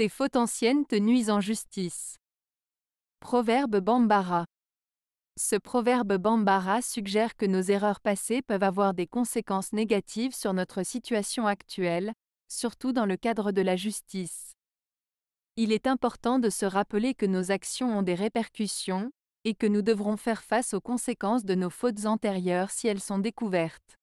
Tes fautes anciennes te nuisent en justice. Proverbe Bambara. Ce proverbe Bambara suggère que nos erreurs passées peuvent avoir des conséquences négatives sur notre situation actuelle, surtout dans le cadre de la justice. Il est important de se rappeler que nos actions ont des répercussions, et que nous devrons faire face aux conséquences de nos fautes antérieures si elles sont découvertes.